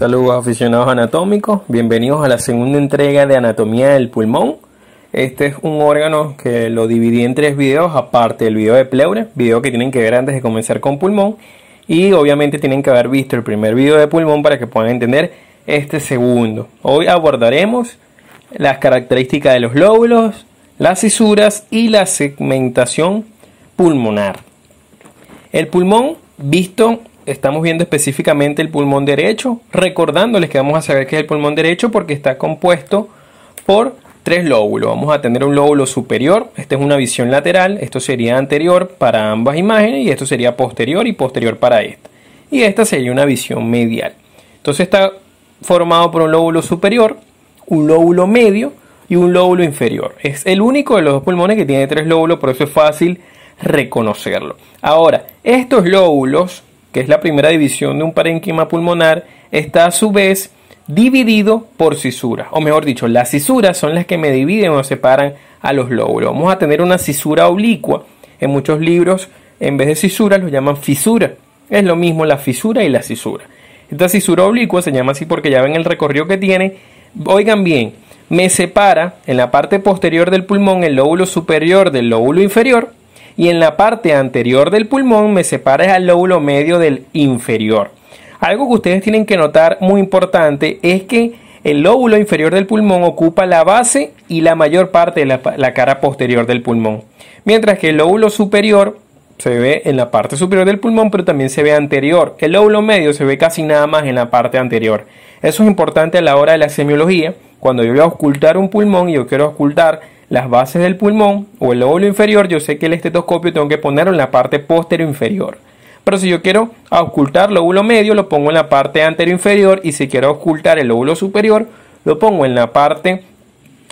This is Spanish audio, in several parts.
Saludos aficionados anatómicos, bienvenidos a la segunda entrega de Anatomía del Pulmón. Este es un órgano que lo dividí en tres videos, aparte del video de pleura, video que tienen que ver antes de comenzar con pulmón, y obviamente tienen que haber visto el primer video de pulmón para que puedan entender este segundo. Hoy abordaremos las características de los lóbulos, las fisuras y la segmentación pulmonar. El pulmón, visto estamos viendo específicamente el pulmón derecho, recordándoles que vamos a saber que es el pulmón derecho porque está compuesto por tres lóbulos. Vamos a tener un lóbulo superior, esta es una visión lateral, esto sería anterior para ambas imágenes y esto sería posterior y posterior para esta. Y esta sería una visión medial. Entonces está formado por un lóbulo superior, un lóbulo medio y un lóbulo inferior. Es el único de los dos pulmones que tiene tres lóbulos, por eso es fácil reconocerlo. Ahora, estos lóbulos que es la primera división de un parénquima pulmonar, está a su vez dividido por cisuras, o mejor dicho, las cisuras son las que me dividen o separan a los lóbulos. Vamos a tener una cisura oblicua. En muchos libros, en vez de cisuras, lo llaman fisura. Es lo mismo la fisura y la cisura. Esta cisura oblicua se llama así porque ya ven el recorrido que tiene. Oigan bien, me separa en la parte posterior del pulmón el lóbulo superior del lóbulo inferior y en la parte anterior del pulmón me separa el lóbulo medio del inferior. Algo que ustedes tienen que notar muy importante es que el lóbulo inferior del pulmón ocupa la base y la mayor parte de la, la, cara posterior del pulmón, mientras que el lóbulo superior se ve en la parte superior del pulmón, pero también se ve anterior. El lóbulo medio se ve casi nada más en la parte anterior. Eso es importante a la hora de la semiología. Cuando yo voy a ocultar un pulmón y yo quiero ocultar las bases del pulmón o el lóbulo inferior, yo sé que el estetoscopio tengo que ponerlo en la parte posterior inferior. Pero si yo quiero ocultar el lóbulo medio, lo pongo en la parte anterior inferior y si quiero ocultar el lóbulo superior, lo pongo en la parte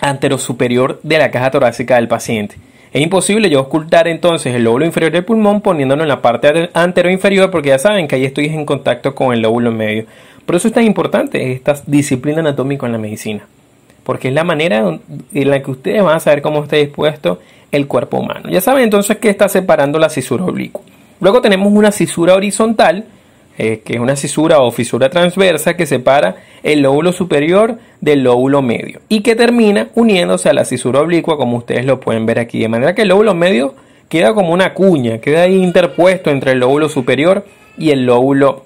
antero superior de la caja torácica del paciente. Es imposible yo ocultar entonces el lóbulo inferior del pulmón poniéndolo en la parte antero inferior porque ya saben que ahí estoy en contacto con el lóbulo medio. Por eso es tan importante esta disciplina anatómica en la medicina porque es la manera en la que ustedes van a saber cómo está dispuesto el cuerpo humano. Ya saben entonces que está separando la cisura oblicua. Luego tenemos una cisura horizontal, eh, que es una cisura o fisura transversa que separa el lóbulo superior del lóbulo medio y que termina uniéndose a la cisura oblicua, como ustedes lo pueden ver aquí. De manera que el lóbulo medio queda como una cuña, queda ahí interpuesto entre el lóbulo superior y el lóbulo,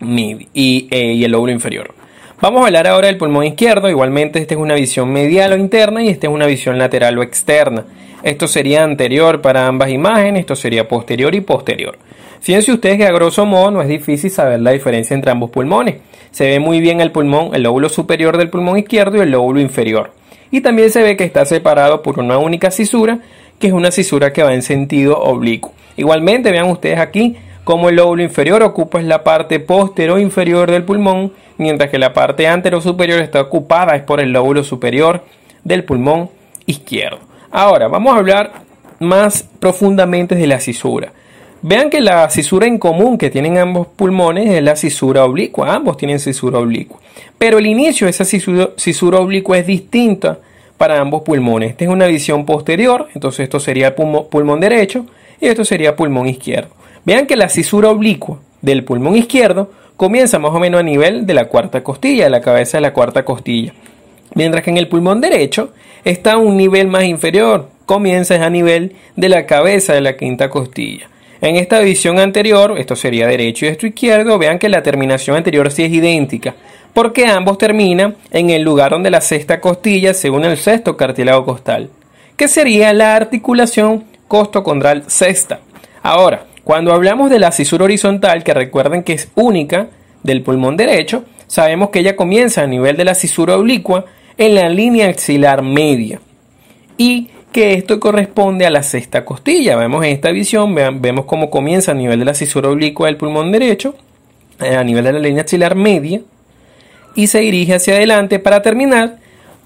eh, y el lóbulo inferior. Vamos a hablar ahora del pulmón izquierdo, igualmente esta es una visión medial o interna y esta es una visión lateral o externa. Esto sería anterior para ambas imágenes, esto sería posterior y posterior. Fíjense ustedes que a grosso modo no es difícil saber la diferencia entre ambos pulmones. Se ve muy bien el pulmón, el lóbulo superior del pulmón izquierdo y el lóbulo inferior. Y también se ve que está separado por una única cisura, que es una cisura que va en sentido oblicuo. Igualmente, vean ustedes aquí, como el lóbulo inferior ocupa la parte posterior inferior del pulmón, mientras que la parte antero superior está ocupada es por el lóbulo superior del pulmón izquierdo. Ahora, vamos a hablar más profundamente de la cisura. Vean que la cisura en común que tienen ambos pulmones es la cisura oblicua, ambos tienen cisura oblicua. Pero el inicio de esa cisura, oblicua es distinta para ambos pulmones. Esta es una visión posterior, entonces esto sería el pulmón derecho y esto sería pulmón izquierdo. Vean que la cisura oblicua del pulmón izquierdo comienza más o menos a nivel de la cuarta costilla, de la cabeza de la cuarta costilla. Mientras que en el pulmón derecho está un nivel más inferior, comienza a nivel de la cabeza de la quinta costilla. En esta visión anterior, esto sería derecho y esto izquierdo, vean que la terminación anterior sí es idéntica, porque ambos terminan en el lugar donde la sexta costilla se une al sexto cartilago costal, que sería la articulación costocondral sexta. Ahora, cuando hablamos de la cisura horizontal, que recuerden que es única del pulmón derecho, sabemos que ella comienza a nivel de la cisura oblicua en la línea axilar media y que esto corresponde a la sexta costilla. Vemos en esta visión, vemos cómo comienza a nivel de la cisura oblicua del pulmón derecho, eh, a nivel de la línea axilar media, y se dirige hacia adelante para terminar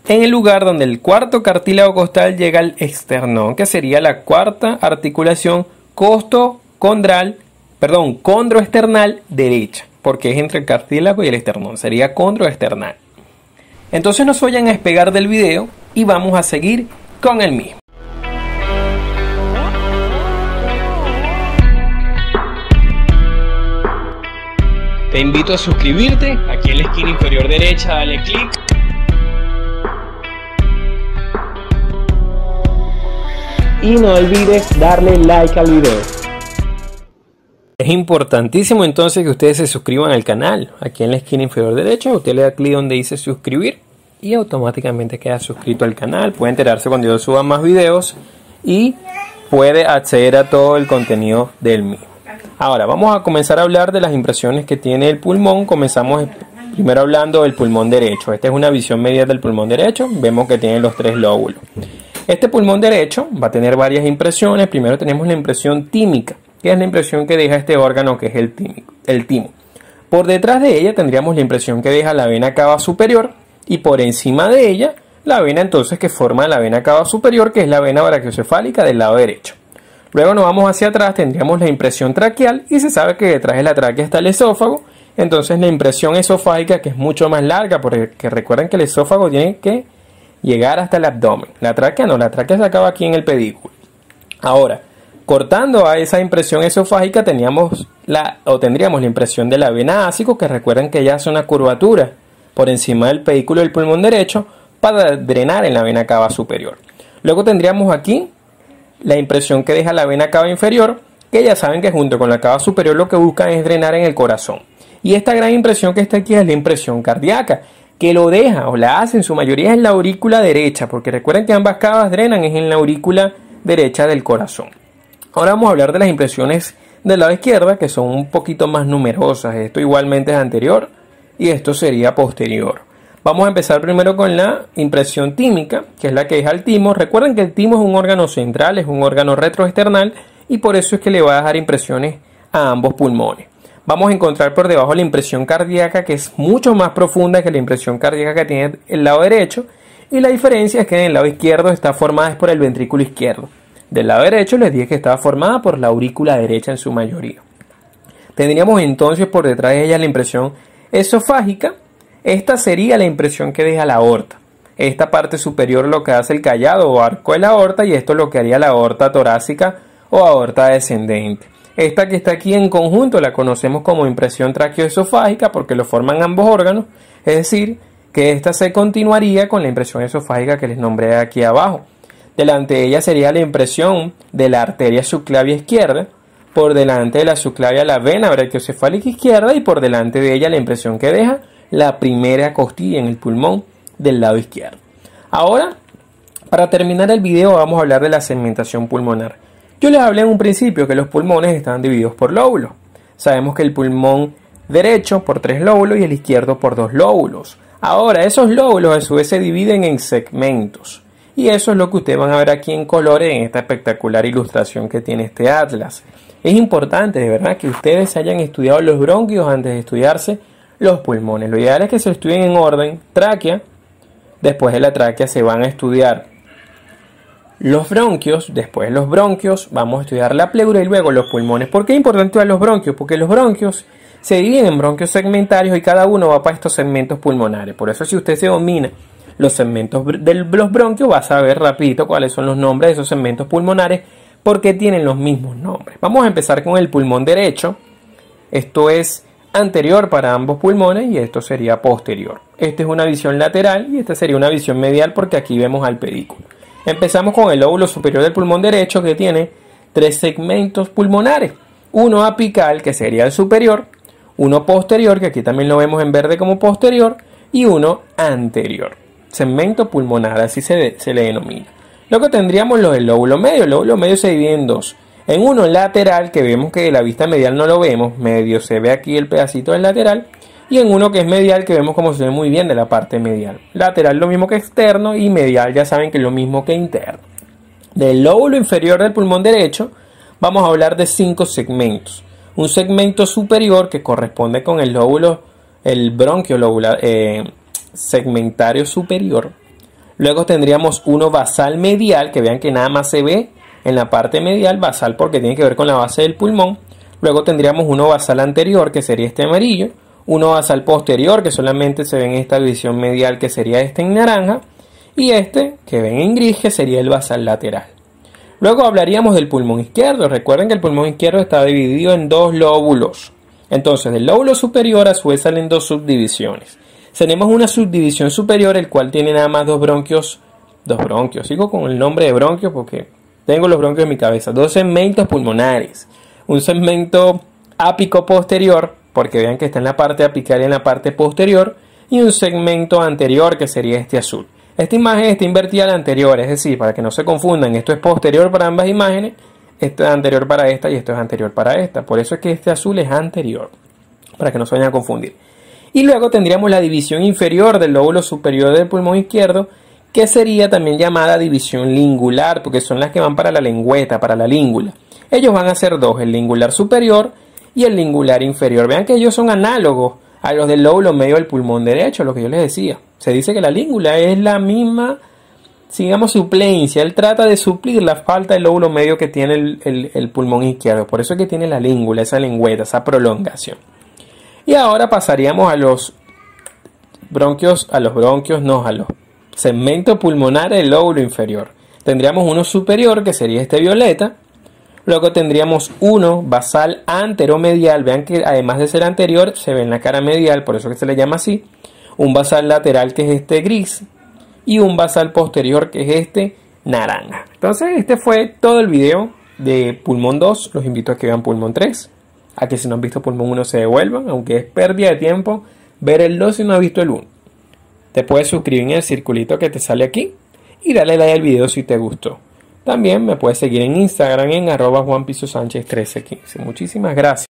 en el lugar donde el cuarto cartílago costal llega al esternón, que sería la cuarta articulación costo condral, perdón, condroesternal derecha, porque es entre el cartílago y el esternón, sería condroesternal. Entonces nos vayan a despegar del video y vamos a seguir con el mismo. Te invito a suscribirte, aquí en la esquina inferior derecha dale clic. Y no olvides darle like al video. Es importantísimo entonces que ustedes se suscriban al canal. Aquí en la esquina inferior derecha usted le da clic donde dice suscribir y automáticamente queda suscrito al canal. Puede enterarse cuando yo suba más videos y puede acceder a todo el contenido del mío Ahora vamos a comenzar a hablar de las impresiones que tiene el pulmón. Comenzamos primero hablando del pulmón derecho. Esta es una visión media del pulmón derecho. Vemos que tiene los tres lóbulos. Este pulmón derecho va a tener varias impresiones. Primero tenemos la impresión tímica que es la impresión que deja este órgano que es el, tímico, el timo. Por detrás de ella tendríamos la impresión que deja la vena cava superior y por encima de ella la vena entonces que forma la vena cava superior que es la vena brachiocefálica del lado derecho. Luego nos vamos hacia atrás, tendríamos la impresión traqueal y se sabe que detrás de la tráquea está el esófago, entonces la impresión esofágica que es mucho más larga porque recuerden que el esófago tiene que llegar hasta el abdomen. La tráquea no, la tráquea se acaba aquí en el pedículo. Ahora, cortando a esa impresión esofágica teníamos la, o tendríamos la impresión de la vena ácico, que recuerden que ella hace una curvatura por encima del pedículo del pulmón derecho para drenar en la vena cava superior. Luego tendríamos aquí la impresión que deja la vena cava inferior, que ya saben que junto con la cava superior lo que buscan es drenar en el corazón. Y esta gran impresión que está aquí es la impresión cardíaca, que lo deja o la hace en su mayoría en la aurícula derecha, porque recuerden que ambas cavas drenan es en la aurícula derecha del corazón. Ahora vamos a hablar de las impresiones del lado izquierdo que son un poquito más numerosas. Esto igualmente es anterior y esto sería posterior. Vamos a empezar primero con la impresión tímica, que es la que deja el timo. Recuerden que el timo es un órgano central, es un órgano retroesternal y por eso es que le va a dejar impresiones a ambos pulmones. Vamos a encontrar por debajo la impresión cardíaca, que es mucho más profunda que la impresión cardíaca que tiene el lado derecho. Y la diferencia es que en el lado izquierdo está formada por el ventrículo izquierdo. Del lado derecho les dije que estaba formada por la aurícula derecha en su mayoría. Tendríamos entonces por detrás de ella la impresión esofágica. Esta sería la impresión que deja la aorta. Esta parte superior lo que hace el callado o arco de la aorta y esto lo que haría la aorta torácica o aorta descendente. Esta que está aquí en conjunto la conocemos como impresión traqueoesofágica porque lo forman ambos órganos, es decir, que esta se continuaría con la impresión esofágica que les nombré aquí abajo. Delante de ella sería la impresión de la arteria subclavia izquierda, por delante de la subclavia la vena brachiocefálica izquierda y por delante de ella la impresión que deja la primera costilla en el pulmón del lado izquierdo. Ahora, para terminar el video vamos a hablar de la segmentación pulmonar. Yo les hablé en un principio que los pulmones están divididos por lóbulos. Sabemos que el pulmón derecho por tres lóbulos y el izquierdo por dos lóbulos. Ahora, esos lóbulos a su vez se dividen en segmentos. Y eso es lo que ustedes van a ver aquí en colores en esta espectacular ilustración que tiene este atlas. Es importante, de verdad, que ustedes hayan estudiado los bronquios antes de estudiarse los pulmones. Lo ideal es que se estudien en orden tráquea, después de la tráquea se van a estudiar los bronquios, después los bronquios, vamos a estudiar la pleura y luego los pulmones. ¿Por qué es importante estudiar los bronquios? Porque los bronquios se dividen en bronquios segmentarios y cada uno va para estos segmentos pulmonares. Por eso si usted se domina los segmentos de los bronquios, vas a ver rapidito cuáles son los nombres de esos segmentos pulmonares, porque tienen los mismos nombres. Vamos a empezar con el pulmón derecho. Esto es anterior para ambos pulmones y esto sería posterior. Esta es una visión lateral y esta sería una visión medial porque aquí vemos al pedículo. Empezamos con el lóbulo superior del pulmón derecho que tiene tres segmentos pulmonares. Uno apical que sería el superior, uno posterior que aquí también lo vemos en verde como posterior y uno anterior segmento pulmonar, así se le, se le denomina. Luego tendríamos lo del lóbulo medio. El lóbulo medio se divide en dos. En uno lateral, que vemos que de la vista medial no lo vemos, medio se ve aquí el pedacito del lateral. Y en uno que es medial, que vemos como se ve muy bien de la parte medial. Lateral lo mismo que externo y medial ya saben que es lo mismo que interno. Del lóbulo inferior del pulmón derecho vamos a hablar de cinco segmentos. Un segmento superior que corresponde con el lóbulo, el bronquio lobular, eh, segmentario superior. Luego tendríamos uno basal medial, que vean que nada más se ve en la parte medial, basal porque tiene que ver con la base del pulmón. Luego tendríamos uno basal anterior, que sería este amarillo. Uno basal posterior, que solamente se ve en esta división medial, que sería este en naranja. Y este, que ven en gris, que sería el basal lateral. Luego hablaríamos del pulmón izquierdo. Recuerden que el pulmón izquierdo está dividido en dos lóbulos. Entonces, del lóbulo superior a su vez salen dos subdivisiones. Tenemos una subdivisión superior, el cual tiene nada más dos bronquios. Dos bronquios. Sigo con el nombre de bronquios porque tengo los bronquios en mi cabeza. Dos segmentos pulmonares. Un segmento ápico posterior, porque vean que está en la parte apical y en la parte posterior. Y un segmento anterior, que sería este azul. Esta imagen está invertida a la anterior, es decir, para que no se confundan, esto es posterior para ambas imágenes, esto es anterior para esta y esto es anterior para esta. Por eso es que este azul es anterior, para que no se vayan a confundir. Y luego tendríamos la división inferior del lóbulo superior del pulmón izquierdo, que sería también llamada división lingular, porque son las que van para la lengüeta, para la língula. Ellos van a ser dos, el lingular superior y el lingular inferior. Vean que ellos son análogos a los del lóbulo medio del pulmón derecho, lo que yo les decía. Se dice que la língula es la misma, digamos, suplencia. Él trata de suplir la falta del lóbulo medio que tiene el, pulmón izquierdo. Por eso es que tiene la língula, esa lengüeta, esa prolongación. Y ahora pasaríamos a los bronquios, a los bronquios, no, a los segmento pulmonar del lóbulo inferior. Tendríamos uno superior, que sería este violeta. Luego tendríamos uno basal anteromedial. Vean que además de ser anterior, se ve en la cara medial, por eso que se le llama así. Un basal lateral, que es este gris. Y un basal posterior, que es este naranja. Entonces, este fue todo el video de pulmón 2. Los invito a que vean pulmón 3 a que si no han visto pulmón 1 se devuelvan, aunque es pérdida de tiempo ver el 2 si no has visto el 1. Te puedes suscribir en el circulito que te sale aquí y darle like al video si te gustó. También me puedes seguir en Instagram en arroba sánchez 1315 Muchísimas gracias.